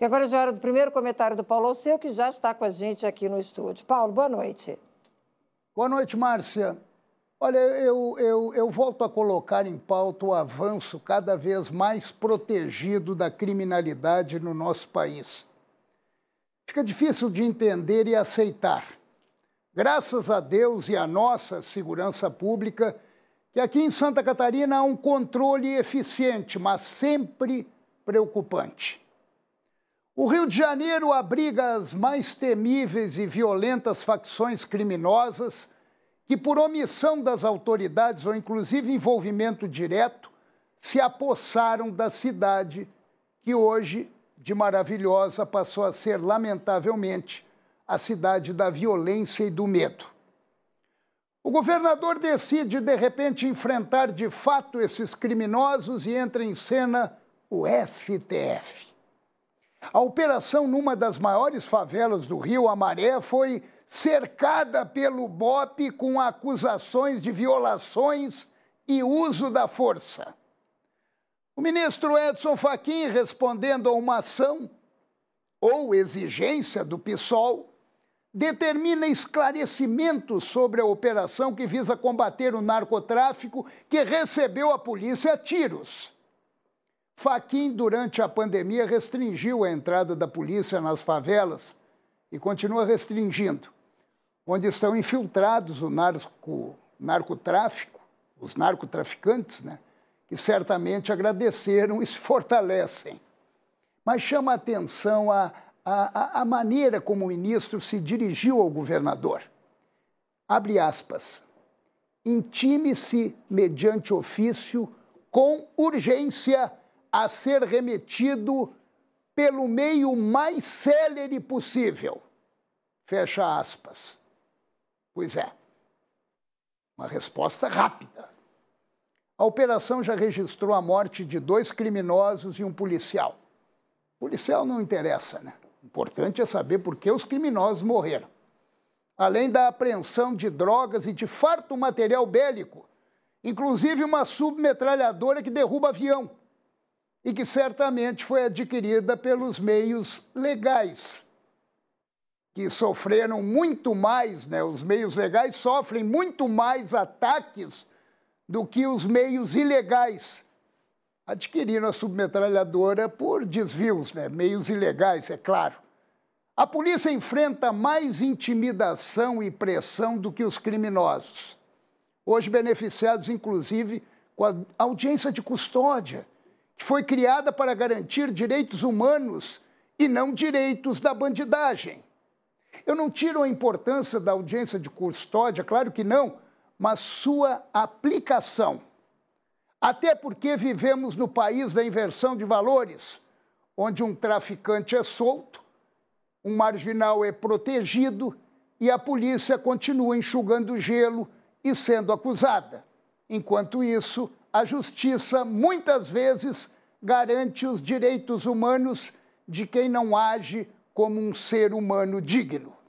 E agora é já era do primeiro comentário do Paulo Alceu, que já está com a gente aqui no estúdio. Paulo, boa noite. Boa noite, Márcia. Olha, eu, eu, eu volto a colocar em pauta o avanço cada vez mais protegido da criminalidade no nosso país. Fica difícil de entender e aceitar. Graças a Deus e à nossa segurança pública, que aqui em Santa Catarina há um controle eficiente, mas sempre preocupante. O Rio de Janeiro abriga as mais temíveis e violentas facções criminosas que, por omissão das autoridades ou inclusive envolvimento direto, se apossaram da cidade que hoje, de maravilhosa, passou a ser, lamentavelmente, a cidade da violência e do medo. O governador decide, de repente, enfrentar de fato esses criminosos e entra em cena o STF. A operação numa das maiores favelas do Rio, a Maré, foi cercada pelo BOP com acusações de violações e uso da força. O ministro Edson Fachin, respondendo a uma ação ou exigência do PSOL, determina esclarecimentos sobre a operação que visa combater o narcotráfico que recebeu a polícia a tiros. Faquim, durante a pandemia, restringiu a entrada da polícia nas favelas e continua restringindo, onde estão infiltrados o narco, narcotráfico, os narcotraficantes, né? que certamente agradeceram e se fortalecem. Mas chama a atenção a, a, a maneira como o ministro se dirigiu ao governador. Abre aspas. Intime-se mediante ofício com urgência a ser remetido pelo meio mais célere possível. Fecha aspas. Pois é. Uma resposta rápida. A operação já registrou a morte de dois criminosos e um policial. policial não interessa, né? O importante é saber por que os criminosos morreram. Além da apreensão de drogas e de farto material bélico, inclusive uma submetralhadora que derruba avião e que certamente foi adquirida pelos meios legais, que sofreram muito mais, né? os meios legais sofrem muito mais ataques do que os meios ilegais. Adquiriram a submetralhadora por desvios, né? meios ilegais, é claro. A polícia enfrenta mais intimidação e pressão do que os criminosos, hoje beneficiados, inclusive, com a audiência de custódia que foi criada para garantir direitos humanos e não direitos da bandidagem. Eu não tiro a importância da audiência de custódia, claro que não, mas sua aplicação. Até porque vivemos no país da inversão de valores, onde um traficante é solto, um marginal é protegido e a polícia continua enxugando gelo e sendo acusada. Enquanto isso, a justiça muitas vezes garante os direitos humanos de quem não age como um ser humano digno.